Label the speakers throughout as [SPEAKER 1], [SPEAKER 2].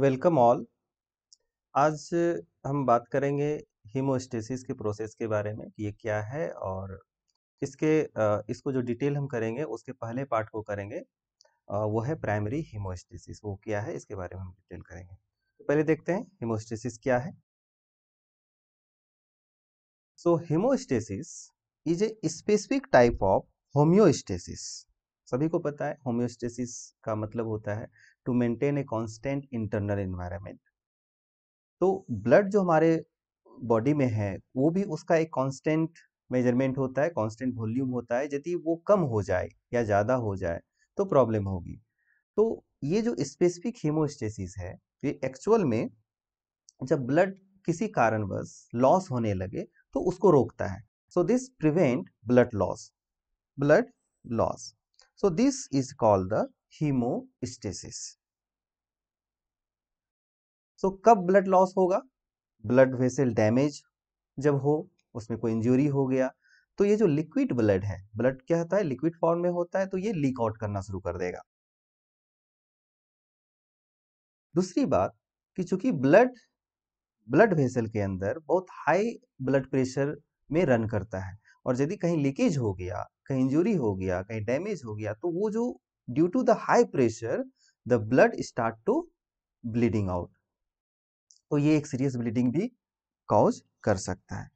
[SPEAKER 1] Welcome all आज हम बात करेंगे हीमोस्टेसिस के प्रोसेस के बारे में कि ये क्या है और इसके इसको जो डिटेल हम करेंगे उसके पहले पार्ट को करेंगे वो है प्राइमरी हीमोस्टेसिस वो क्या है इसके बारे में हम डिटेल करेंगे तो पहले देखते हैं हीमोस्टेसिस क्या है so hemostasis is a specific type of homeostasis सभी को पता है होम्योस्टेसिस का मतलब होता है to maintain a constant internal environment तो ब्लड जो हमारे बॉडी में है वो भी उसका एक कांस्टेंट मेजरमेंट होता है कांस्टेंट वॉल्यूम होता है यदि वो कम हो जाए या ज़्यादा हो जाए तो प्रॉब्लम होगी तो ये जो स्पेसिफिक हीमोस्टेसिस है ये एक्चुअल में जब ब्लड किसी कारणवश लॉस होने लगे तो उसको रोकता है so this prevent blood loss blood loss so this is called the hemostasis so so, कब ब्लड लॉस होगा ब्लड वेसल डैमेज जब हो उसमें कोई इंजरी हो गया तो ये जो लिक्विड ब्लड है ब्लड क्या होता है लिक्विड फॉर्म में होता है तो ये लीक आउट करना शुरू कर देगा दूसरी बात कि चूंकि ब्लड ब्लड वेसल के अंदर बहुत हाई ब्लड प्रेशर में रन करता है और यदि कहीं लीकेज हो गया कहीं इंजुरी हो गया कहीं डैमेज हो गया तो वो जो due to the high pressure the blood start to bleeding out तो ये एक सीरियस ब्लीडिंग भी कॉज कर सकता है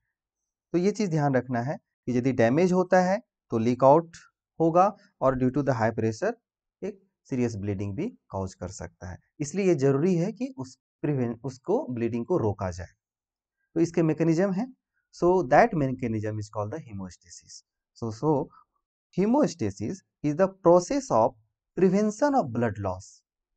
[SPEAKER 1] तो ये चीज़ ध्यान रखना है कि यदि डैमेज होता है तो लीक आउट होगा और due to the high pressure एक सीरियस ब्लीडिंग भी कॉज कर सकता है इसलिए ये जरूरी है कि उस प्रिवेंट उसको ब्लीडिंग को रोका जाए तो इसके मैकेनिज्म है so that mechanism is called the hemostasis so so hemostasis is the process of prevention of blood loss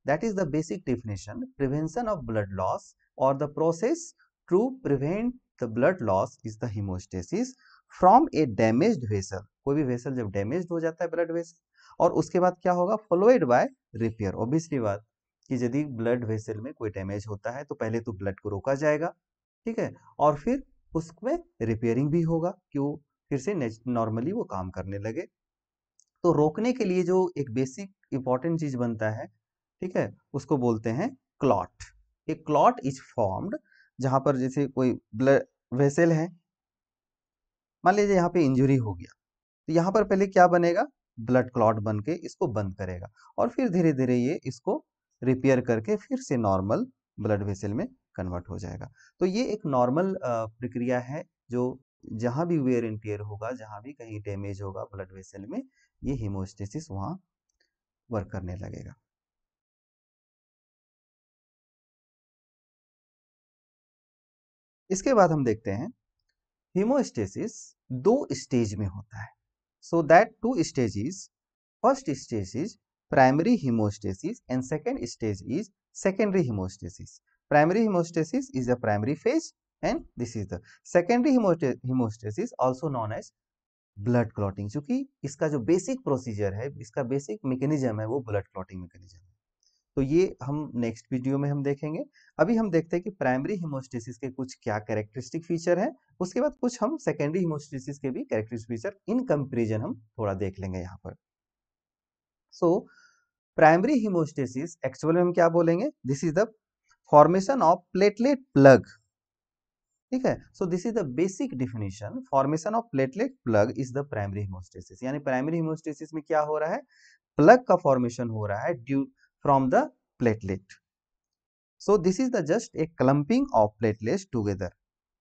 [SPEAKER 1] That is the basic definition. Prevention of blood loss or the process to prevent the blood loss is the hemostasis from a damaged vessel. कोई भी vessel जब damaged हो जाता है blood vessel और उसके बाद क्या होगा followed by repair. Obviously बात कि यदि blood vessel में कोई damage होता है तो पहले तो blood को रोका जाएगा ठीक है और फिर उसमें रिपेयरिंग भी होगा कि वो फिर से नॉर्मली वो काम करने लगे तो रोकने के लिए जो एक बेसिक इंपॉर्टेंट चीज बनता है ठीक है उसको बोलते हैं क्लॉट ये क्लॉट इज फॉर्म्ड जहां पर जैसे कोई ब्लड वेसल है मान लीजिए यहाँ पे इंजरी हो गया तो यहाँ पर पहले क्या बनेगा ब्लड क्लॉट बन के इसको बंद करेगा और फिर धीरे धीरे ये इसको रिपेयर करके फिर से नॉर्मल ब्लड वेसल में कन्वर्ट हो जाएगा तो ये एक नॉर्मल प्रक्रिया है जो जहां भी वेयर एंड टेयर होगा जहां भी कहीं डैमेज होगा ब्लड वेसल में ये हीमोस्टेसिस वहां वर्क करने लगेगा इसके बाद हम देखते हैं हिमोस्टेसिस दो स्टेज में होता है so that two stage is first stage is primary hemostasis and second stage is secondary hemostasis primary hemostasis is the primary phase and this is the secondary hemostasis also known as blood clotting चूंकि इसका जो basic procedure है इसका basic mechanism है वो blood clotting mechanism है तो ये हम नेक्स्ट वीडियो में हम देखेंगे अभी हम देखते हैं कि प्राइमरी हिमोस्टेसिस के कुछ क्या कैरेक्टरिस्टिक फीचर हैं उसके बाद कुछ हम सेकेंडरी हिमोस्टेसिस के भी कैरेक्टरिस्टिक फीचर इन कंपेरिजन हम थोड़ा देख लेंगे यहाँ पर सो प्राइमरी हिमोस्टेसिस एक्चुअल में हम क्या बोलेंगे this is the formation of platelet plug ठीक है so this is the basic definition formation of platelet plug is the primary hemostasis यानी प्राइमरी हिमोस्टेसिस में क्या हो रहा है प्लग का फॉर्मेशन हो रहा है due from the platelet. So, this is the just a clumping of platelets together.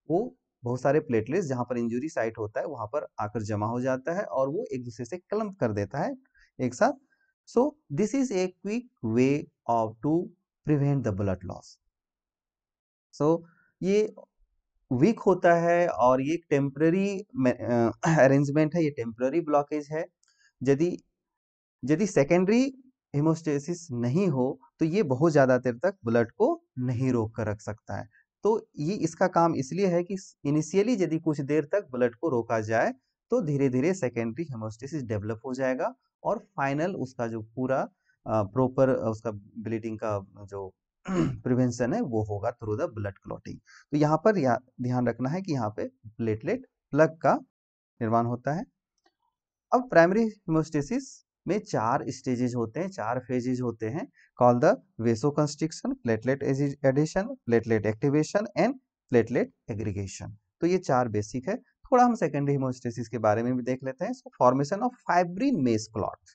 [SPEAKER 1] वो बहुत सारे platelets जहाँ पर इंजुरी साइट होता है वहाँ पर आकर जमा हो जाता है और वो एक दूसरे से क्लम्प कर देता है एक साथ So this is a quick way of to prevent the blood loss so ये वीक होता है और ये टेम्प्ररी अरेंजमेंट uh, है ये टेम्प्ररी ब्लॉकेज है यदि यदि सेकेंडरी हिमोस्टेसिस नहीं हो तो ये बहुत ज़्यादा देर तक ब्लड को नहीं रोक कर रख सकता है तो ये इसका काम इसलिए है कि इनिशियली यदि कुछ देर तक ब्लड को रोका जाए तो धीरे धीरे सेकेंडरी हेमोस्टेसिस डेवलप हो जाएगा और फाइनल उसका जो पूरा प्रॉपर उसका ब्लीडिंग का जो प्रिवेंशन है वो होगा थ्रू द ब्लड क्लॉटिंग तो यहाँ पर या, ध्यान रखना है कि यहाँ पे प्लेटलेट प्लग का निर्माण होता है अब प्राइमरी हिमोस्टेसिस में चार स्टेजेज होते हैं चार फेजेज होते हैं call the vasoconstriction platelet adhesion platelet activation and platelet aggregation तो ये चार बेसिक है थोड़ा हम सेकेंडरी हिमोस्टेसिस के बारे में भी देख लेते हैं formation of fibrin mesh clot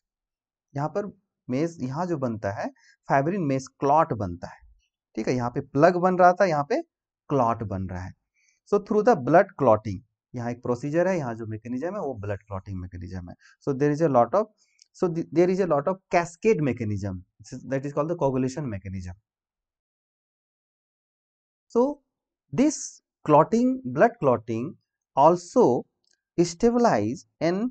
[SPEAKER 1] यहाँ पर मेज यहाँ जो बनता है फाइब्रिन मेस क्लॉट बनता है ठीक है यहाँ पे प्लग बन रहा था यहाँ पे क्लॉट बन रहा है so through the blood clotting यहाँ एक प्रोसीजर है यहाँ जो मेकेनिज्म है वो ब्लड क्लॉटिंग मेकेनिज्म है so there is a lot of So th there is a lot of cascade mechanism that is called the coagulation mechanism. So this clotting, blood clotting also stabilize in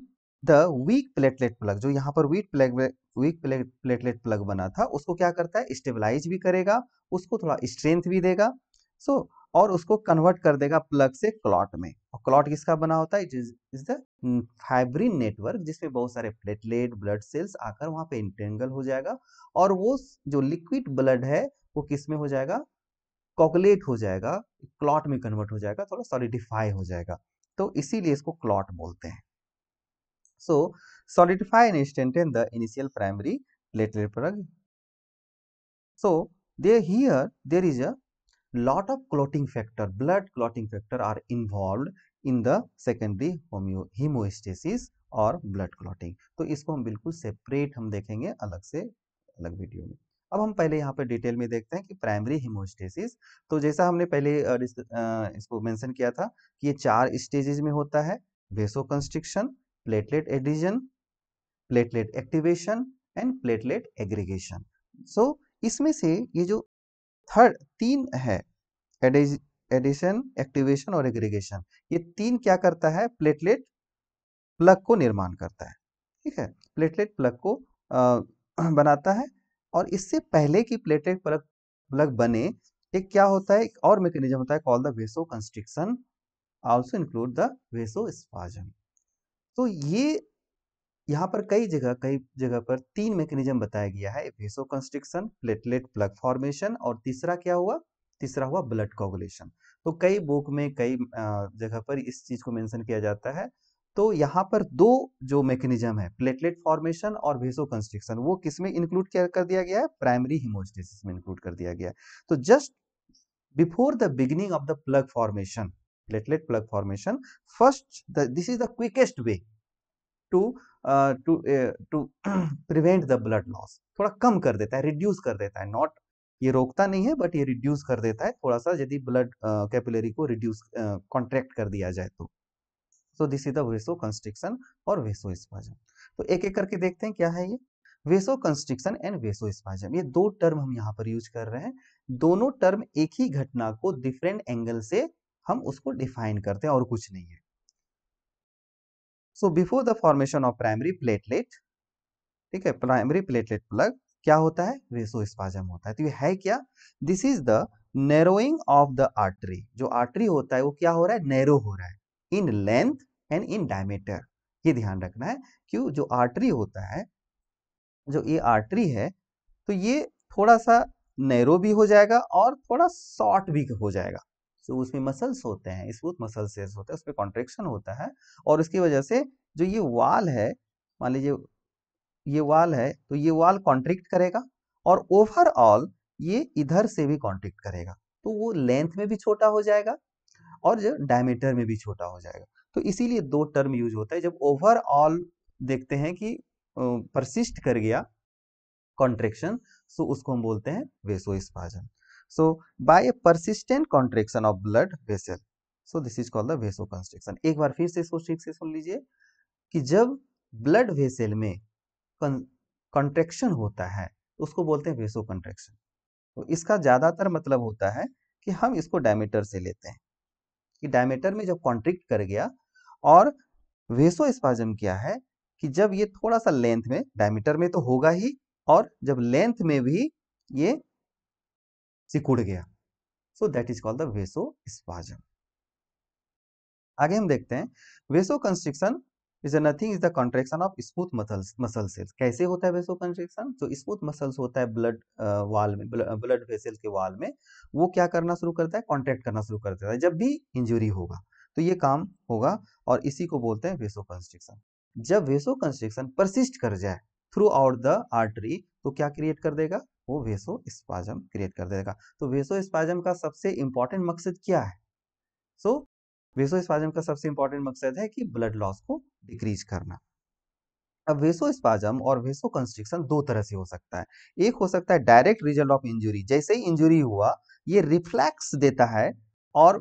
[SPEAKER 1] the weak platelet plug jo yahan par weak plug weak platelet plug बना था उसको क्या करता है stabilise भी करेगा उसको थोड़ा स्ट्रेंथ भी देगा सो so, और उसको कन्वर्ट कर देगा प्लग से क्लॉट में और क्लॉट किसका बना होता है it is is the fibrin network जिसमें बहुत सारे प्लेटलेट ब्लड सेल्स आकर वहां पे इंटेंगल हो जाएगा और वो जो लिक्विड ब्लड है वो किस में हो जाएगा कॉकलेट हो जाएगा क्लॉट में कन्वर्ट हो जाएगा थोड़ा सॉलिडिफाई हो जाएगा तो इसीलिए इसको क्लॉट बोलते हैं so solidify instant in the initial primary platelet plug so there here there is a lot of clotting factor, blood clotting factor are involved in the secondary hemostasis or blood clotting to isko hum bilkul separate hum dekhenge alag se alag video mein अब हम पहले यहाँ पर detail में देखते हैं कि primary हिमोस्टेसिस तो जैसा हमने पहले इसको मेंशन किया था कि ये चार स्टेजेस में होता है vasoconstriction platelet adhesion platelet activation and platelet aggregation so इसमें से ये जो थर्ड तीन है एडिशन एक्टिवेशन और एग्रीगेशन ये तीन क्या करता है प्लेटलेट प्लग को निर्माण करता है ठीक है प्लेटलेट प्लग को आ, बनाता है और इससे पहले कि प्लेटलेट प्लग प्लग बने एक क्या होता है एक और मैकेनिज्म होता है call the vasoconstriction also include the vasospasm तो ये यहाँ पर कई जगह कई जगह पर तीन मैकेनिज्म बताया गया है vasoconstriction platelet plug formation और तीसरा क्या हुआ तीसरा हुआ ब्लड कोगुलेशन तो कई बुक में कई जगह पर इस चीज को मेंशन किया जाता है तो यहाँ पर दो जो मैकेनिज्म है प्लेटलेट फॉर्मेशन और वेसो कंस्ट्रिक्शन वो किसमें इंक्लूड कर दिया गया है प्राइमरी हिमोस्टेसिस में इंक्लूड कर दिया गया है तो just before the beginning of the plug formation platelet plug formation first this is the quickest way to to to prevent the blood loss थोड़ा कम कर देता है रिड्यूस कर देता है नॉट ये रोकता नहीं है बट ये रिड्यूस कर देता है थोड़ा सा यदि ब्लड कैपिलरी को रिड्यूस कॉन्ट्रैक्ट कर दिया जाए तो so this is the vasoconstriction और वेसो स्पाजम तो एक एक करके देखते हैं क्या है ये vasoconstriction and vasospasm ये दो टर्म हम यहाँ पर यूज कर रहे हैं दोनों टर्म एक ही घटना को डिफरेंट एंगल से हम उसको डिफाइन करते हैं और कुछ नहीं है so before the formation of primary platelet ठीक है प्राइमरी प्लेटलेट प्लग क्या होता है स्पाजम होता है तो ये है क्या this is the narrowing of the artery जो आर्टरी होता है वो क्या हो रहा है नैरो हो रहा है in length and in diameter ये ध्यान रखना है क्यों जो आर्टरी होता है जो ये आर्टरी है तो ये थोड़ा सा नैरो भी हो जाएगा और थोड़ा शॉर्ट भी हो जाएगा तो उसमें मसल्स होते हैं स्मूथ मसल सेल्स होते हैं उसमें कॉन्ट्रेक्शन होता है और उसकी वजह से जो ये वाल है मान लीजिए ये वाल है तो ये वाल कॉन्ट्रिक्ट करेगा और ओवरऑल ये इधर से भी कॉन्ट्रिक्ट करेगा तो वो लेंथ में भी छोटा हो जाएगा और जो डायमीटर में भी छोटा हो जाएगा तो इसीलिए दो टर्म यूज होता है जब ओवरऑल देखते हैं कि परसिस्ट कर गया कॉन्ट्रेक्शन सो तो उसको हम बोलते हैं वेसो स्पाजन So, by a persistent contraction of blood vessel, so this is called the vasoconstriction. एक बार फिर से इसको ठीक से सुन लीजिए कि जब ब्लड वेसल में कंट्रेक्शन होता है तो उसको बोलते हैं वेसो कंट्रेक्शन तो इसका ज़्यादातर मतलब होता है कि हम इसको डायमीटर से लेते हैं कि डायमीटर में जब कॉन्ट्रिक्ट कर गया और वेसो स्पाजम क्या है कि जब ये थोड़ा सा लेंथ में डायमीटर में तो होगा ही और जब लेंथ में भी ये सिकुड़ गया so that is called the vasospasm आगे हम देखते हैं vasoconstriction is nothing is the contraction of smooth muscle cells कैसे होता है वेसो कंस्ट्रिक्शन जो स्मूथ मसल्स होता है ब्लड वाल uh, में ब्लड वेसल के वाल में वो क्या करना शुरू करता है कॉन्ट्रैक्ट करना शुरू कर देता है जब भी इंजुरी होगा तो ये काम होगा और इसी को बोलते हैं वेसो कंस्ट्रिक्शन जब वेसो कंस्ट्रिक्शन परसिस्ट कर जाए थ्रू आउट द आर्टरी तो क्या क्रिएट कर देगा वो वेसो स्पाजम क्रिएट कर देगा तो वेसो स्पाजम का सबसे इंपॉर्टेंट मकसद क्या है सो वेसो स्पाजम का सबसे इंपॉर्टेंट मकसद है कि ब्लड लॉस को डिक्रीज करना अब वेसो स्पाजम और वेसो कंस्ट्रिक्शन दो तरह से हो सकता है एक हो सकता है डायरेक्ट रिजल्ट ऑफ इंजुरी जैसे ही इंजुरी हुआ ये रिफ्लैक्स देता है और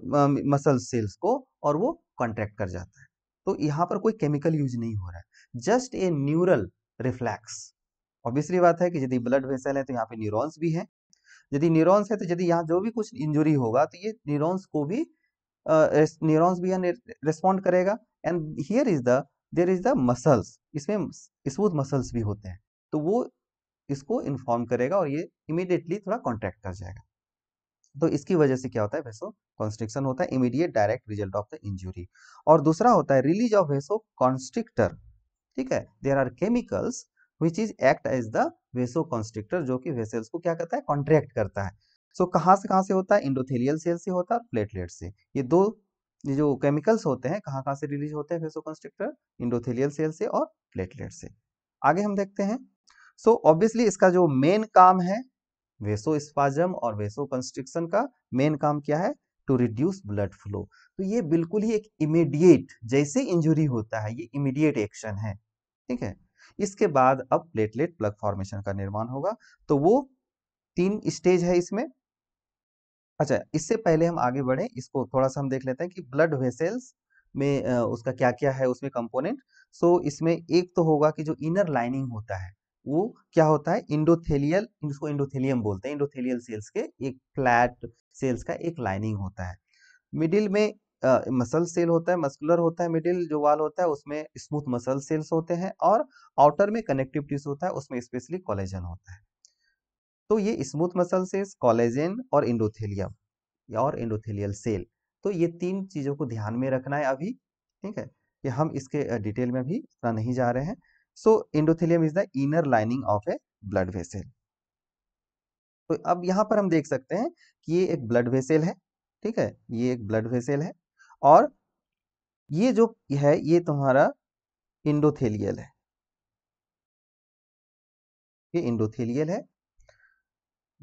[SPEAKER 1] मसल uh, सेल्स को और वो कॉन्ट्रैक्ट कर जाता है तो यहाँ पर कोई केमिकल यूज नहीं हो रहा है just a neural reflex obviously बात है कि यदि ब्लड वेसल है तो यहाँ पे न्यूरॉन्स भी है यदि न्यूरॉन्स है तो यदि यहाँ जो भी कुछ इंजुरी होगा तो ये न्यूरॉन्स को भी न्यूरॉन्स भी रिस्पॉन्ड करेगा and here is the there is the muscles इसमें स्मूथ मसल्स भी होते हैं तो वो इसको इन्फॉर्म करेगा और ये इमिडिएटली थोड़ा कॉन्ट्रैक्ट कर जाएगा तो इसकी वजह से क्या होता है वैसो कॉन्स्ट्रिक्शन होता है immediate direct result of the injury और दूसरा होता है रिलीज ऑफ वैसो कॉन्स्ट्रिक्टर ठीक है there are chemicals which is act as the vasoconstrictor जो कि वेसल्स को क्या करता है कॉन्ट्रैक्ट करता है सो so, कहाँ से कहाँ से होता है इंडोथेलियल सेल से होता है प्लेटलेट से ये दो ये जो केमिकल्स होते हैं कहाँ कहाँ से रिलीज होते हैं वेसो कॉन्स्ट्रिक्टर इंडोथेलियल सेल से और प्लेटलेट से आगे हम देखते हैं सो so, ऑब्वियसली इसका जो मेन काम है वेसो स्पाजम और वेसो कंस्ट्रिक्शन का मेन काम क्या है टू रिड्यूस ब्लड फ्लो तो ये बिल्कुल ही एक इमीडिएट जैसे इंजुरी होता है ये इमीडिएट एक्शन है ठीक है इसके बाद अब प्लेटलेट प्लग फॉर्मेशन का निर्माण होगा तो वो तीन स्टेज है इसमें अच्छा इससे पहले हम आगे बढ़े इसको थोड़ा सा हम देख लेते हैं कि ब्लड वेसल्स में उसका क्या क्या है उसमें कंपोनेंट सो so, इसमें एक तो होगा कि जो इनर लाइनिंग होता है वो क्या होता है इंडोथेलियल इसको इंडोथेलियम बोलते हैं इंडोथेलियल सेल्स के एक फ्लैट सेल्स का एक लाइनिंग होता है मिडिल में मसल सेल होता है मस्कुलर होता है मिडिल जो वाल होता है उसमें स्मूथ मसल सेल्स होते हैं और आउटर में कनेक्टिव टिश्यू होता है उसमें स्पेशली कॉलेजन होता है तो ये स्मूथ मसल सेल्स कॉलेजन और इंडोथेलियम और इंडोथेलियल सेल तो ये तीन चीज़ों को ध्यान में रखना है अभी ठीक है कि हम इसके डिटेल में भी इतना नहीं जा रहे हैं so endothelium is the inner lining of a blood vessel तो अब यहाँ पर हम देख सकते हैं कि ये एक ब्लड वेसल है ठीक है ये एक ब्लड वेसल है और ये जो है ये तुम्हारा इंडोथेलियल है ये इंडोथेलियल है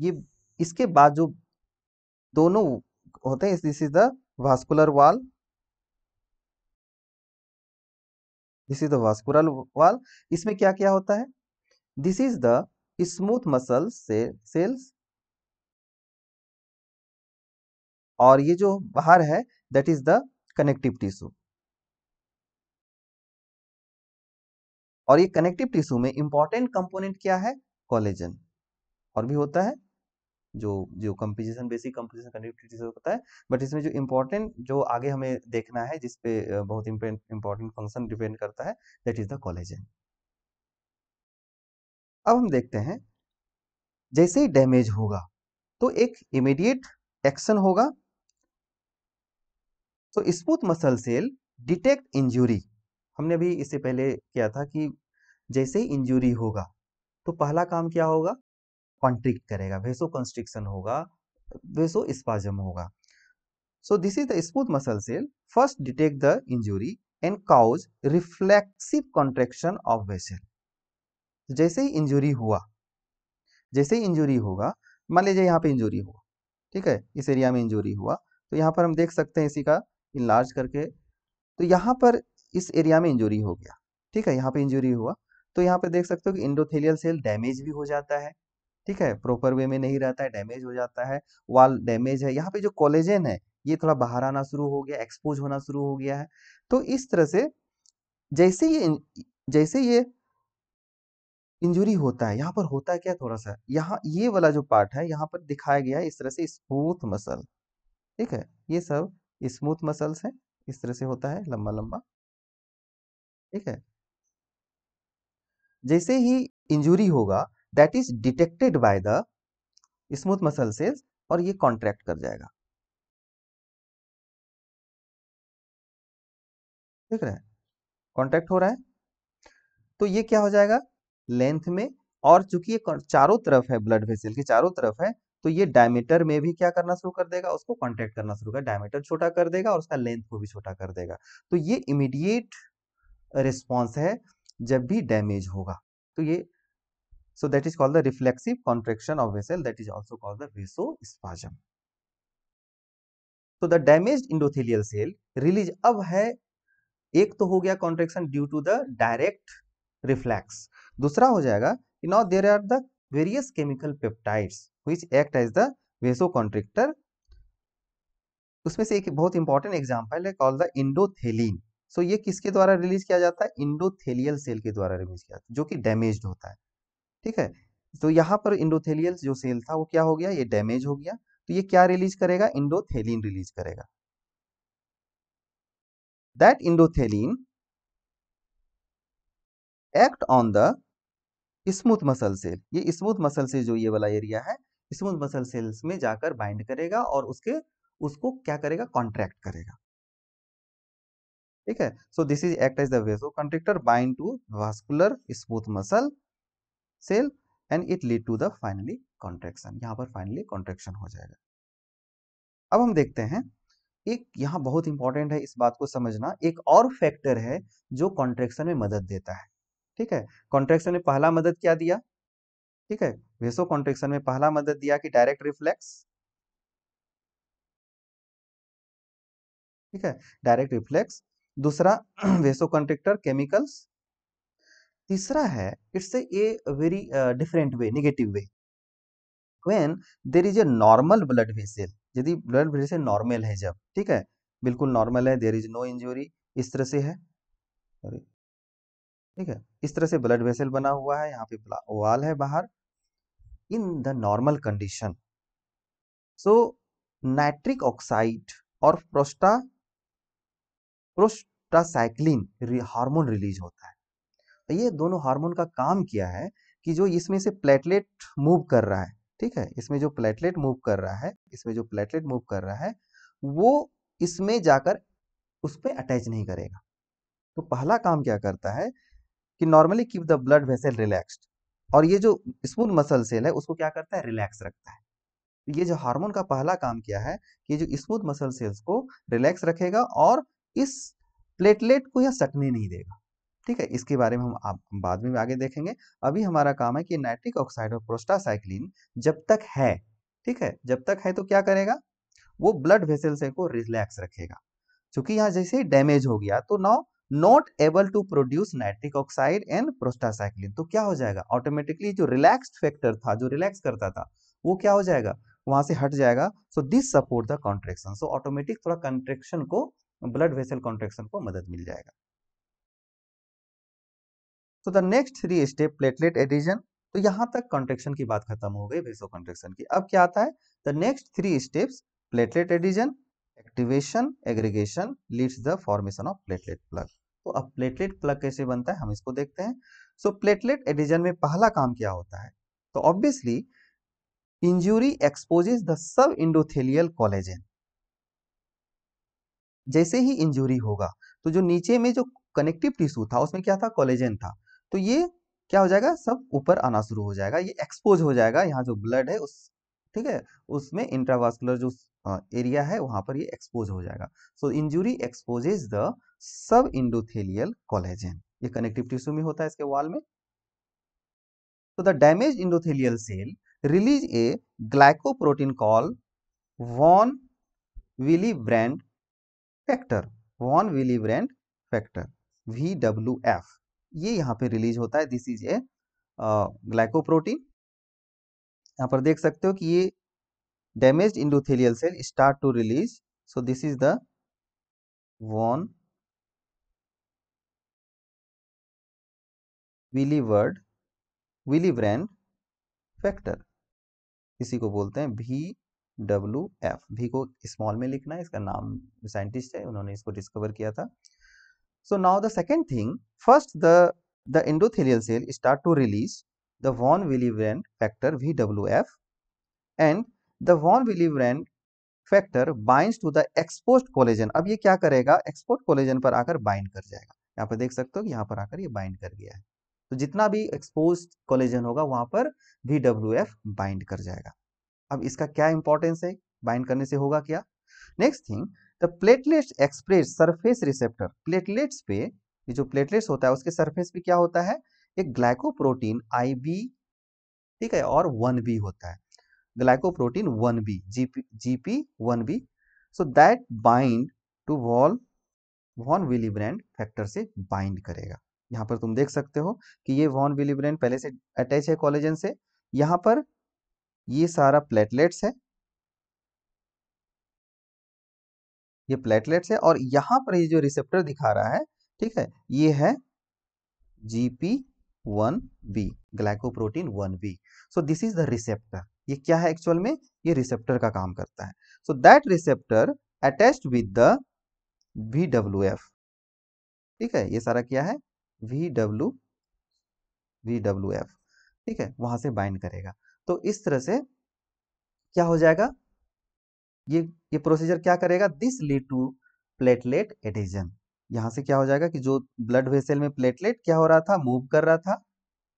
[SPEAKER 1] ये इसके बाद जो दोनों होते हैं this is the vascular wall this is the vascular wall इसमें क्या क्या होता है this is the smooth muscle से, सेल्स और ये जो बाहर है that is the connective tissue और ये कनेक्टिव टिश्यू में इंपॉर्टेंट कंपोनेंट क्या है कोलेजन और भी होता है जो जो composition basic composition connective tissue होता है बट इसमें जो इंपॉर्टेंट जो आगे हमें देखना है जिसपे बहुत इंपॉर्टेंट फंक्शन डिपेंड करता है दैट इज द कोलेजन अब हम देखते हैं जैसे ही डैमेज होगा तो एक इमीडिएट एक्शन होगा सो तो smooth muscle cell detect injury हमने भी इससे पहले किया था कि जैसे ही इंजुरी होगा तो पहला काम क्या होगा कॉन्ट्रिक्ट करेगा वेसो कंस्ट्रिक्शन होगा वेसो स्पाजम होगा so this is the smooth muscle cell first detect the injury and cause reflexive contraction of vessel जैसे ही इंजुरी हुआ जैसे ही इंजुरी होगा मान लीजिए यहाँ पे इंजुरी हुआ ठीक है इस एरिया में इंजुरी हुआ तो यहाँ पर हम देख सकते हैं इसी का इनलार्ज करके तो यहाँ पर इस एरिया में इंजरी हो गया ठीक है यहाँ पे इंजुरी हुआ तो यहाँ पे देख सकते हो कि इंडोथेलियल सेल डैमेज भी हो जाता है ठीक है प्रॉपर वे में नहीं रहता है डैमेज हो जाता है वाल डैमेज है यहाँ पे जो कॉलेजन है ये थोड़ा बाहर आना शुरू हो गया एक्सपोज होना शुरू हो गया है तो इस तरह से जैसे ये जैसे ये इंजुरी होता है यहाँ पर होता है क्या थोड़ा सा यहाँ ये वाला जो पार्ट है यहाँ पर दिखाया गया है इस तरह से स्मूथ मसल ठीक है ये सब स्मूथ मसल्स हैं इस तरह से होता है लंबा लंबा ठीक है जैसे ही इंजुरी होगा that is detected by the smooth muscle cells और ये कॉन्ट्रैक्ट कर जाएगा ठीक है कॉन्ट्रैक्ट हो रहा है तो ये क्या हो जाएगा लेंथ में और चूंकि ये चारों तरफ है ब्लड वेसल के चारों तरफ है तो ये डायमीटर में भी क्या करना शुरू कर देगा उसको कॉन्टेक्ट करना शुरू कर डायमीटर छोटा कर देगा और उसका लेंथ को भी छोटा कर देगा तो ये इमीडिएट रिस्पॉन्स है जब भी डैमेज होगा तो ये so that is called the reflexive contraction of vessel that is also called the vasospasm तो the damage endothelial cell release अब है एक तो हो गया contraction due to the direct reflex दूसरा हो जाएगा now there are the various chemical peptides act as the vasoconstrictor उसमें से एक बहुत इंपॉर्टेंट एग्जाम्पल है कॉल द इंडोथेलिन सो ये किसके द्वारा रिलीज किया जाता है इंडोथेलियल सेल के द्वारा रिलीज किया जाता है जो कि डैमेज होता है ठीक है तो यहाँ पर इंडोथेलियल जो सेल था वो क्या हो गया ये डैमेज हो गया तो ये क्या रिलीज करेगा इंडोथेलिन रिलीज करेगा that endothelin act on the smooth muscle cell ये स्मूथ मसल सेल जो ये वाला एरिया है स्मूथ मसल सेल्स में जाकर बाइंड करेगा और उसके उसको क्या करेगा कॉन्ट्रैक्ट करेगा ठीक है so this is act as the contractor bind to vascular smooth muscle cell and it lead to the finally contraction यहाँ पर फाइनली कॉन्ट्रेक्शन हो जाएगा अब हम देखते हैं एक यहाँ बहुत इंपॉर्टेंट है इस बात को समझना एक और फैक्टर है जो कॉन्ट्रेक्शन में मदद देता है ठीक है कॉन्ट्रेक्शन में पहला मदद क्या दिया ठीक है वेसो कॉन्ट्रेक्शन में पहला मदद दिया कि डायरेक्ट रिफ्लेक्स ठीक है डायरेक्ट रिफ्लेक्स दूसरा वेसो कॉन्ट्रेक्टर केमिकल्स तीसरा है it's a very different way negative way when there is a normal blood vessel यदि ब्लड वेसल नॉर्मल है जब ठीक है बिल्कुल नॉर्मल है देर इज नो इंजुरी इस तरह से है सॉरी ठीक है इस तरह से ब्लड वेसल बना हुआ है यहाँ पे वाल है बाहर in the normal condition so nitric oxide और प्रोस्टा प्रोस्टासाइक्लिन हार्मोन रिलीज होता है तो ये दोनों हार्मोन का काम किया है कि जो इसमें से प्लेटलेट मूव कर रहा है ठीक है इसमें जो प्लेटलेट मूव कर रहा है इसमें जो प्लेटलेट मूव कर रहा है वो इसमें जाकर उस पर अटैच नहीं करेगा तो पहला काम क्या करता है कि normally keep the blood vessel relaxed और ये जो स्मूथ मसल सेल है उसको क्या करता है रिलैक्स रखता है तो ये जो हार्मोन का पहला काम किया है कि जो स्मूथ मसल सेल्स को रिलैक्स रखेगा और इस प्लेटलेट को यह सटने नहीं देगा ठीक है इसके बारे में हम आप बाद में आगे देखेंगे अभी हमारा काम है कि नाइट्रिक ऑक्साइड और प्रोस्टासाइक्लिन जब तक है ठीक है जब तक है तो क्या करेगा वो ब्लड वेसल से को रिलैक्स रखेगा क्योंकि यहाँ जैसे डैमेज हो गया तो now not able to produce nitric oxide and prostacyclin तो क्या हो जाएगा ऑटोमेटिकली जो रिलैक्स्ड फैक्टर था जो रिलैक्स करता था वो क्या हो जाएगा वहां से हट जाएगा so this support the contraction so automatic थोड़ा कॉन्ट्रेक्शन को ब्लड वेसल कॉन्ट्रेक्शन को मदद मिल जाएगा so the next three step platelet adhesion तो यहां तक कॉन्ट्रेक्शन की बात खत्म हो गई वेसो कॉन्ट्रेक्शन की अब क्या आता है the next three steps platelet adhesion activation aggregation leads the formation of platelet plug तो अब प्लेटलेट प्लग कैसे बनता है हम इसको देखते हैं सो प्लेटलेट एडिजन में पहला काम क्या होता है तो obviously injury exposes the sub endothelial collagen जैसे ही इंजुरी होगा तो जो नीचे में जो कनेक्टिव टिश्यू था उसमें क्या था कॉलेजन था तो ये क्या हो जाएगा सब ऊपर आना शुरू हो जाएगा ये एक्सपोज हो जाएगा यहाँ जो ब्लड है उस ठीक है उसमें इंट्रावास्कुलर जो एरिया है वहां पर ये एक्सपोज हो जाएगा so injury exposes the sub endothelial collagen ये कनेक्टिव टिश्यू में होता है इसके वाल में तो the damage endothelial cell release a glycoprotein call von Willebrand factor von Willebrand factor V W F ये यहाँ पे रिलीज होता है दिस इज ए ग्लाइकोप्रोटीन यहाँ पर देख सकते हो कि ये damage endothelial cell start to release so this is the von Willi Willebrand factor इसी को बोलते हैं भी डब्ल्यू एफ भी को स्मॉल में लिखना है इसका नाम साइंटिस्ट है उन्होंने इसको डिस्कवर किया था so now the second thing first the endothelial cell start to release the von Willebrand factor VWF and the von Willebrand factor bind to the exposed collagen अब ये क्या करेगा एक्सपोर्ट कोलेजन पर आकर बाइंड कर जाएगा यहाँ पर देख सकते हो कि यहाँ पर आकर ये बाइंड कर गया है तो जितना भी एक्सपोज कोलेजन होगा वहां पर भी डब्ल्यू एफ बाइंड कर जाएगा अब इसका क्या इंपॉर्टेंस है बाइंड करने से होगा क्या next thing the platelets express surface receptor platelets पे जो प्लेटलेट्स होता है उसके सरफेस पे क्या होता है एक ग्लाइकोप्रोटीन आई बी ठीक है और वन बी होता है glycoprotein one B GP GP one B so that bind to वॉल वॉन विलीब्रेंड फैक्टर से बाइंड करेगा यहाँ पर तुम देख सकते हो कि ये वॉन विलीब्रेंड पहले से अटैच है कॉलेजन से यहाँ पर ये सारा प्लेटलेट्स है ये प्लेटलेट्स है और यहाँ पर ये जो रिसेप्टर दिखा रहा है ठीक है ये है GP 1b glycoprotein 1b so this is the receptor ये क्या है एक्चुअल में ये रिसेप्टर का काम करता है so that receptor attach with the V W F ठीक है ये सारा क्या है V W V W F ठीक है वहां से बाइंड करेगा तो इस तरह से क्या हो जाएगा ये ये प्रोसीजर क्या करेगा this lead to platelet adhesion यहाँ से क्या हो जाएगा कि जो ब्लड वेसल में प्लेटलेट क्या हो रहा था मूव कर रहा था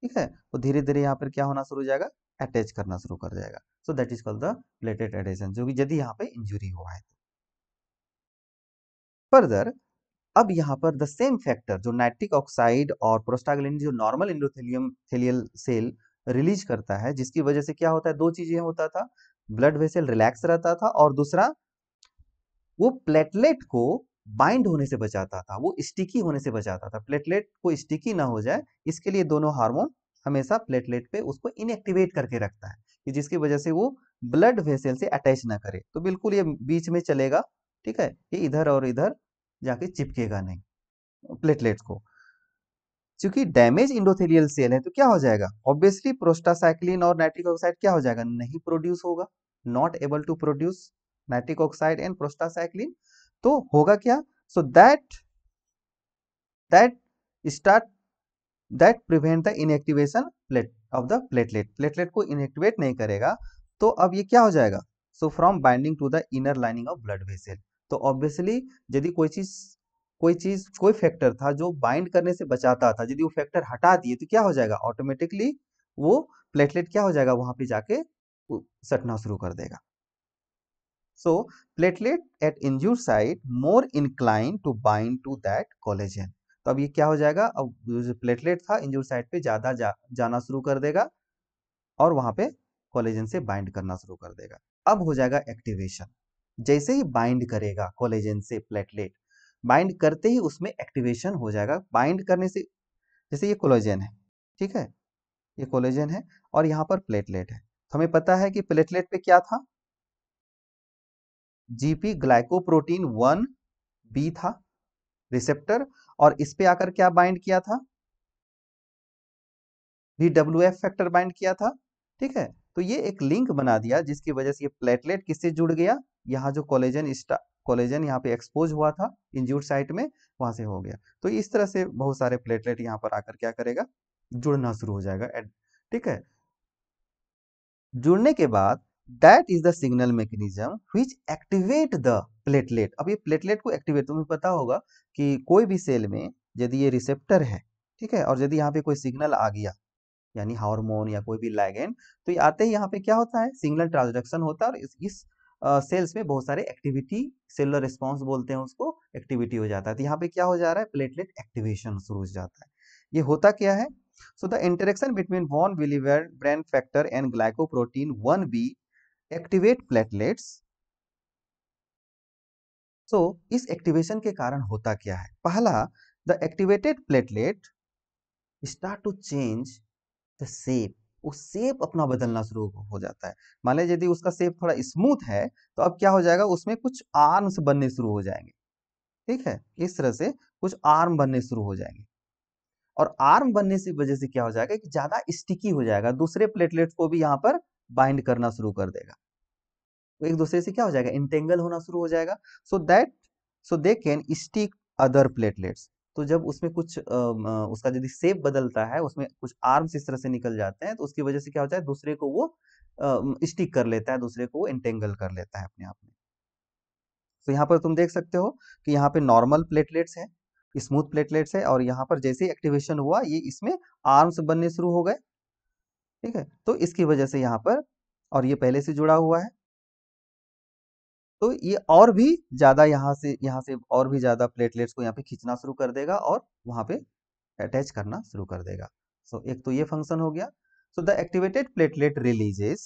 [SPEAKER 1] ठीक है वो तो धीरे धीरे यहाँ पर क्या होना शुरू हो जाएगा अटैच करना शुरू कर जाएगा so that is called the platelet adhesion जो कि यदि यहाँ पे इंजुरी हुआ है फर्दर तो। अब यहाँ पर द सेम फैक्टर जो नाइट्रिक ऑक्साइड और प्रोस्टाग्लिन जो normal endothelium thelial cell release करता है जिसकी वजह से क्या होता है दो चीजें होता था ब्लड वेसल रिलैक्स रहता था और दूसरा वो प्लेटलेट को बाइंड होने से बचाता था वो स्टिकी होने से बचाता था प्लेटलेट को स्टिकी ना हो जाए इसके लिए दोनों हार्मोन हमेशा प्लेटलेट पे उसको इनएक्टिवेट करके रखता है कि जिसकी वजह से वो ब्लड वेसल से अटैच ना करे तो बिल्कुल ये बीच में चलेगा ठीक है ये इधर और इधर जाके चिपकेगा नहीं प्लेटलेट्स को क्योंकि डैमेज इंडोथेलियल सेल है तो क्या हो जाएगा ऑब्वियसली प्रोस्टासाइक्लिन और नाइट्रिक ऑक्साइड क्या हो जाएगा नहीं प्रोड्यूस होगा not able to produce nitric oxide and prostacyclin तो होगा क्या so that that start that prevent the inactivation plate of the platelet platelet को इनएक्टिवेट नहीं करेगा तो अब ये क्या हो जाएगा so from binding to the inner lining of blood vessel तो ऑब्वियसली यदि कोई चीज कोई चीज कोई फैक्टर था जो बाइंड करने से बचाता था यदि वो फैक्टर हटा दिए तो क्या हो जाएगा ऑटोमेटिकली वो प्लेटलेट क्या हो जाएगा वहां पे जाके सटना शुरू कर देगा So, platelet at injured site more inclined to bind to that collagen. तो अब ये क्या हो जाएगा अब जो प्लेटलेट था इंजूर साइड पे ज़्यादा जा, जाना शुरू कर देगा और वहां पे कोलेजन से बाइंड करना शुरू कर देगा अब हो जाएगा एक्टिवेशन जैसे ही बाइंड करेगा कोलेजन से प्लेटलेट बाइंड करते ही उसमें एक्टिवेशन हो जाएगा बाइंड करने से जैसे ये कोलेजन है ठीक है ये कोलेजन है और यहाँ पर प्लेटलेट है तो हमें पता है कि प्लेटलेट पे क्या था जीपी ग्लाइकोप्रोटीन वन बी था रिसेप्टर और इस पे आकर क्या बाइंड किया था भी डब्ल्यू एफ फैक्टर बाइंड किया था ठीक है तो ये एक लिंक बना दिया जिसकी वजह से ये प्लेटलेट किससे जुड़ गया यहाँ जो कोलेजन कोलेजन यहाँ पे एक्सपोज हुआ था इंज्यूर्ड साइट में वहां से हो गया तो इस तरह से बहुत सारे प्लेटलेट यहाँ पर आकर क्या करेगा जुड़ना शुरू हो जाएगा ठीक है जुड़ने के बाद that is the signal mechanism which activate the platelet अब ये प्लेटलेट को एक्टिवेट तुम्हें पता होगा कि कोई भी सेल में यदि ये रिसेप्टर है ठीक है और यदि यहाँ पे कोई सिग्नल आ गया यानी हार्मोन या कोई भी लैगेंड तो ये आते ही यहाँ पे क्या होता है सिग्नल ट्रांसडक्शन होता है और इस, इस सेल्स uh, में बहुत सारे एक्टिविटी सेलुलर रिस्पॉन्स बोलते हैं उसको एक्टिविटी हो जाता है तो यहाँ पे क्या हो जा रहा है प्लेटलेट एक्टिवेशन शुरू हो जाता है ये होता क्या है so the interaction between von Willebrand factor and glycoprotein one B activate platelets so इस एक्टिवेशन के कारण होता क्या है पहला the activated platelet start to change the shape वो सेप अपना बदलना शुरू हो जाता है मान लीजिए यदि उसका सेप थोड़ा स्मूथ है तो अब क्या हो जाएगा उसमें कुछ आर्म्स बनने शुरू हो जाएंगे ठीक है इस तरह से कुछ आर्म बनने शुरू हो जाएंगे और आर्म बनने से वजह से क्या हो जाएगा कि ज्यादा स्टिकी हो जाएगा दूसरे प्लेटलेट्स को भी यहाँ पर बाइंड करना शुरू कर देगा तो एक दूसरे से क्या हो जाएगा इंटेंगल होना शुरू हो जाएगा so that so they can stick other platelets तो जब उसमें कुछ उसका यदि सेप बदलता है उसमें कुछ आर्म्स इस तरह से निकल जाते हैं तो उसकी वजह से क्या होता है दूसरे को वो स्टिक कर लेता है दूसरे को वो इंटेंगल कर लेता है अपने आप में तो यहाँ पर तुम देख सकते हो कि यहाँ पे नॉर्मल प्लेटलेट्स है स्मूथ प्लेटलेट्स है और यहाँ पर जैसे एक्टिवेशन हुआ ये इसमें आर्म्स बनने शुरू हो गए ठीक है तो इसकी वजह से यहाँ पर और ये पहले से जुड़ा हुआ है तो ये और भी ज़्यादा यहाँ से यहाँ से और भी ज़्यादा प्लेटलेट्स को यहाँ पे खींचना शुरू कर देगा और वहां पे अटैच करना शुरू कर देगा सो so, एक तो ये फंक्शन हो गया so the activated platelet releases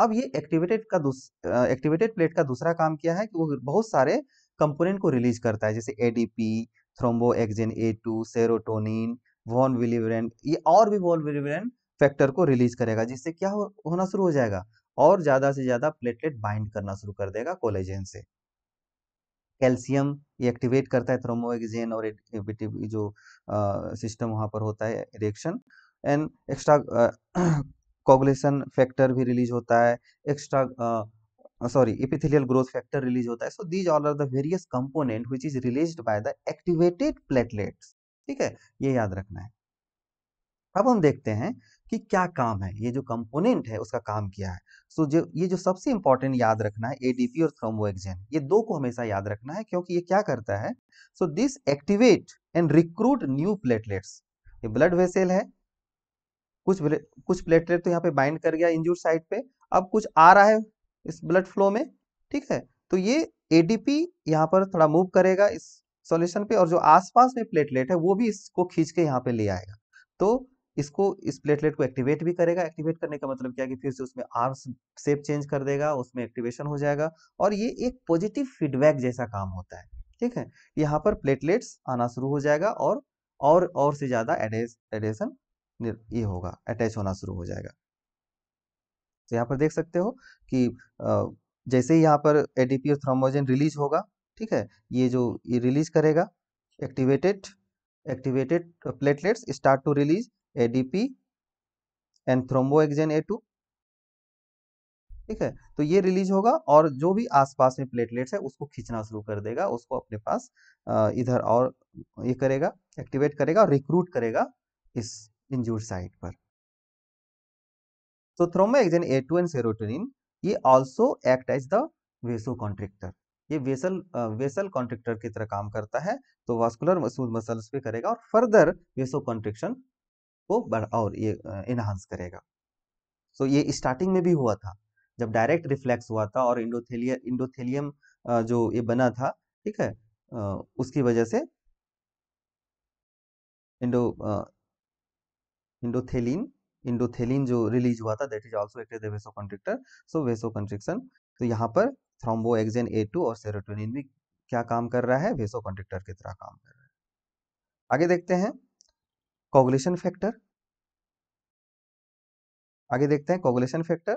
[SPEAKER 1] अब ये एक्टिवेटेड का एक्टिवेटेड प्लेट का दूसरा काम क्या है कि वो बहुत सारे कंपोनेंट को रिलीज करता है जैसे ADP thromboxane A two serotonin von Willebrand ये और भी वॉन विलीवरेंट फैक्टर को रिलीज करेगा जिससे क्या हो, होना शुरू हो जाएगा और ज़्यादा से ज़्यादा प्लेटलेट बाइंड करना शुरू कर देगा कोलेजन से कैल्शियम ये एक्टिवेट करता है थ्रोमोएगजेन और जो सिस्टम वहां पर होता है reaction and extra coagulation factor भी रिलीज होता है extra sorry epithelial growth factor release होता है so these all are the various component which is released by the activated platelets ठीक है ये याद रखना है अब हम देखते हैं कि क्या काम है ये जो कंपोनेंट है उसका काम क्या है सो so, जो ये जो सबसे इंपॉर्टेंट याद रखना है एडीपी और थ्रोम्बोएक्जेन ये दो को हमेशा याद रखना है क्योंकि ये क्या करता है so this activate and recruit new platelets ये ब्लड वेसेल है कुछ कुछ प्लेटलेट तो यहाँ पे बाइंड कर गया इंजूर साइड पे अब कुछ आ रहा है इस ब्लड फ्लो में ठीक है तो ये एडीपी यहाँ पर थोड़ा मूव करेगा इस सॉल्यूशन पे और जो आसपास में प्लेटलेट है वो भी इसको खींच के यहाँ पे ले आएगा तो इसको इस प्लेटलेट को एक्टिवेट भी करेगा एक्टिवेट करने का मतलब क्या कि फिर से उसमें आर सेप चेंज कर देगा उसमें एक्टिवेशन हो जाएगा और ये एक पॉजिटिव फीडबैक जैसा काम होता है ठीक है यहाँ पर प्लेटलेट्स आना शुरू हो जाएगा और और और से ज़्यादा एडेशन ये होगा अटैच होना शुरू हो जाएगा तो यहाँ पर देख सकते हो कि जैसे ही यहाँ पर एडीपी और थ्रोमोजन रिलीज होगा ठीक है ये जो ये रिलीज करेगा activated activated platelets start to release ADP and thromboxane A2 ठीक है तो ये रिलीज होगा और जो भी आसपास में प्लेटलेट्स है उसको खींचना शुरू कर देगा उसको अपने पास इधर और ये करेगा एक्टिवेट करेगा और रिक्रूट करेगा इस इंजूर साइट पर तो thromboxane A two and serotonin ये also act as the vasoconstrictor ये वेसल वेसल कॉन्ट्रेक्टर की तरह काम करता है तो वास्कुलर मसूद मसल्स पे करेगा और फर्दर वेसो कॉन्ट्रेक्शन को बढ़ और ये इन्हांस करेगा सो so, ये स्टार्टिंग में भी हुआ था जब डायरेक्ट रिफ्लेक्स हुआ था और इंडोथेलिया इंडोथेलियम जो ये बना था ठीक है उसकी वजह से इंडो इंडोथेलिन इंडोथेलिन जो रिलीज हुआ था that is also acted the vasoconstrictor so vasoconstriction तो यहाँ पर थ्रोम्बो एक्जेन ए टू और सेरोटोनिन भी क्या काम कर रहा है वेसो कंट्रिक्टर की तरह काम कर रहा है आगे देखते हैं कॉगुलेशन फैक्टर आगे देखते हैं coagulation factor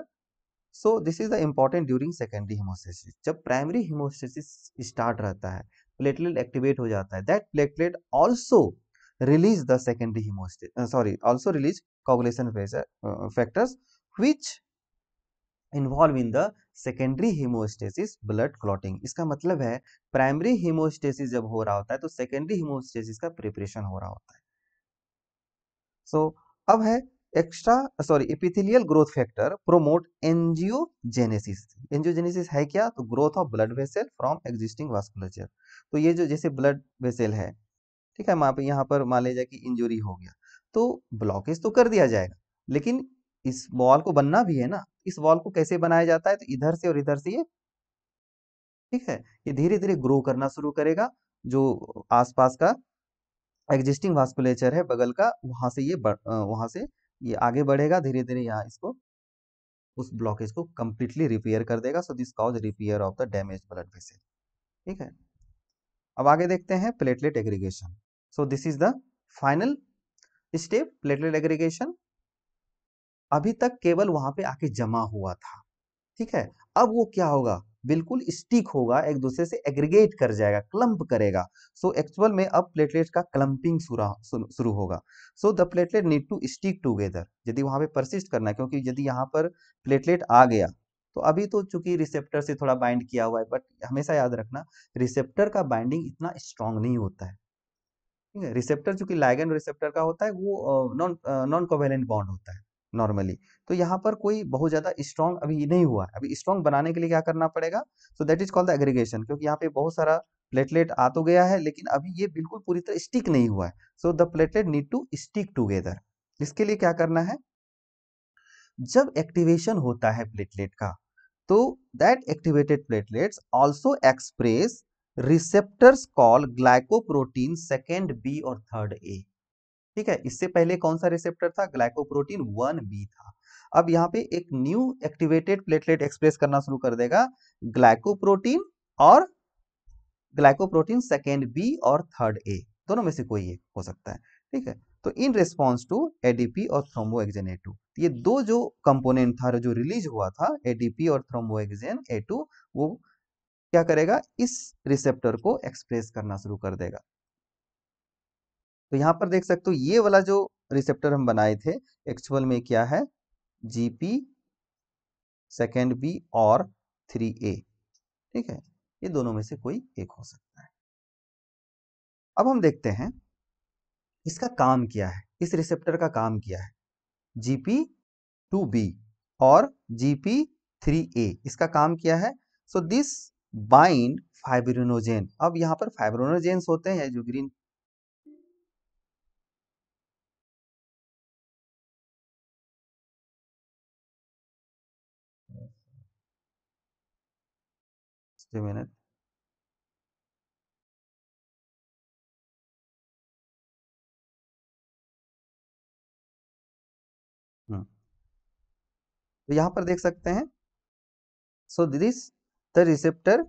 [SPEAKER 1] so this is the important during secondary haemostasis जब प्राइमरी हिमोस्टेसिस स्टार्ट रहता है प्लेटलेट एक्टिवेट हो जाता है that platelet also release the secondary haemostasis sorry also release coagulation factors which involve in the secondary haemostasis blood clotting इसका मतलब है primary हिमोस्टेसिस जब हो रहा होता है तो सेकेंडरी हिमोस्टेसिस का प्रिपरेशन हो रहा होता है सो so, अब है extra sorry epithelial growth factor promote angiogenesis angiogenesis है क्या तो growth of blood vessel from existing vasculature तो ये जो जैसे ब्लड वेसल है ठीक है वहाँ पे यहाँ पर मान लीजिए कि इंजुरी हो गया तो ब्लॉकेज तो कर दिया जाएगा लेकिन इस वॉल को बनना भी है ना इस वॉल को कैसे बनाया जाता है तो इधर से और इधर से ये ठीक है ये धीरे धीरे ग्रो करना शुरू करेगा जो आसपास का एग्जिस्टिंग वास्कुलेचर है बगल का वहां से ये वहां से ये आगे बढ़ेगा धीरे धीरे यहाँ इसको उस ब्लॉकेज को कंप्लीटली रिपेयर कर देगा so this cause repair of the damage blood vessel ठीक है अब आगे देखते हैं platelet aggregation so this is the final step platelet aggregation अभी तक केवल वहां पे आके जमा हुआ था ठीक है अब वो क्या होगा बिल्कुल स्टिक होगा एक दूसरे से एग्रीगेट कर जाएगा क्लम्प करेगा सो so, एक्चुअल में अब प्लेटलेट का क्लम्पिंग शुरू होगा so the platelet need to stick together यदि वहां पे परसिस्ट करना है क्योंकि यदि यहाँ पर प्लेटलेट आ गया तो अभी तो चूंकि रिसेप्टर से थोड़ा बाइंड किया हुआ है बट हमेशा याद रखना रिसेप्टर का बाइंडिंग इतना स्ट्रांग नहीं होता है ठीक है रिसेप्टर चूंकि लाइगन रिसेप्टर का होता है वो नॉन नॉन कोवेलेंट बॉन्ड होता है नॉर्मली तो यहाँ पर कोई बहुत ज़्यादा स्ट्रॉन्ग अभी नहीं हुआ है अभी स्ट्रॉन्ग बनाने के लिए क्या करना पड़ेगा so that is called the aggregation क्योंकि यहाँ पे बहुत सारा प्लेटलेट आ तो गया है लेकिन अभी ये बिल्कुल पूरी तरह स्टिक नहीं हुआ है so the platelet need to stick together इसके लिए क्या करना है जब एक्टिवेशन होता है प्लेटलेट का तो that activated platelets also express receptors call glycoprotein second B और थर्ड ए ठीक है इससे पहले कौन सा रिसेप्टर था ग्लाइकोप्रोटीन वन बी था अब यहाँ पे एक न्यू एक्टिवेटेड प्लेटलेट एक्सप्रेस करना शुरू कर देगा ग्लाइकोप्रोटीन और ग्लाइकोप्रोटीन सेकेंड बी और थर्ड ए दोनों में से कोई एक हो सकता है ठीक है तो इन रिस्पॉन्स टू एडीपी और थ्रोम्बोएक्जेन ए टू ये दो जो कंपोनेंट था जो रिलीज हुआ था एडीपी और थ्रोम्बोएक्जेन ए टू वो क्या करेगा इस रिसेप्टर को एक्सप्रेस करना शुरू कर देगा तो यहाँ पर देख सकते हो ये वाला जो रिसेप्टर हम बनाए थे एक्चुअल में क्या है जीपी सेकेंड बी और थ्री ए ठीक है ये दोनों में से कोई एक हो सकता है अब हम देखते हैं इसका काम क्या है इस रिसेप्टर का काम क्या है जीपी टू बी और जीपी थ्री ए इसका काम क्या है सो दिस बाइंड फाइब्रोनोजेन अब यहाँ पर फाइब्रोनोजेन्स होते हैं जो ग्रीन ज़मीनत तो यहां पर देख सकते हैं so this the receptor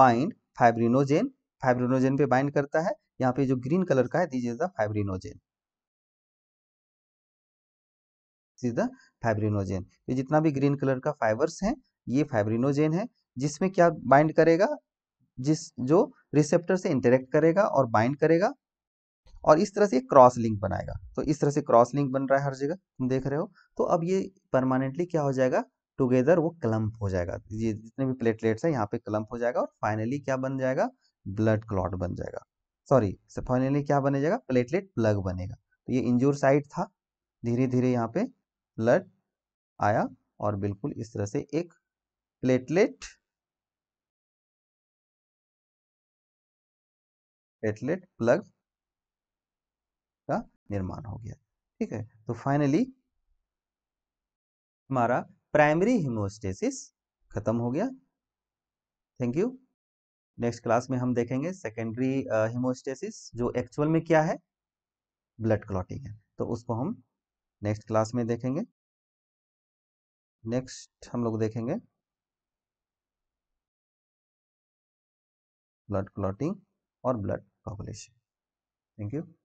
[SPEAKER 1] bind fibrinogen fibrinogen पे बाइंड करता है यहाँ पे जो ग्रीन कलर का है this is the fibrinogen this is the fibrinogen ये जितना भी ग्रीन कलर का फाइबर्स हैं ये फाइब्रिनोजेन है जिसमें क्या बाइंड करेगा जिस जो रिसेप्टर से इंटरेक्ट करेगा और बाइंड करेगा और इस तरह से क्रॉस लिंक बनाएगा तो इस तरह से क्रॉस लिंक बन रहा है हर जगह तुम देख रहे हो तो अब ये परमानेंटली क्या हो जाएगा टुगेदर वो क्लम्प हो जाएगा ये जितने भी प्लेटलेट्स हैं यहाँ पे क्लम्प हो जाएगा और फाइनली क्या बन जाएगा ब्लड क्लॉट बन जाएगा सॉरी फाइनली क्या बने जाएगा प्लेटलेट प्लग बनेगा तो ये इंजोर साइड था धीरे धीरे यहाँ पे ब्लड आया और बिल्कुल इस तरह से एक प्लेटलेट एटलेट प्लग का निर्माण हो गया ठीक है तो फाइनली हमारा प्राइमरी हिमोस्टेसिस खत्म हो गया थैंक यू नेक्स्ट क्लास में हम देखेंगे सेकेंडरी हिमोस्टेसिस uh, जो एक्चुअल में क्या है ब्लड क्लॉटिंग है तो उसको हम नेक्स्ट क्लास में देखेंगे नेक्स्ट हम लोग देखेंगे blood clotting or blood coagulation. Thank you.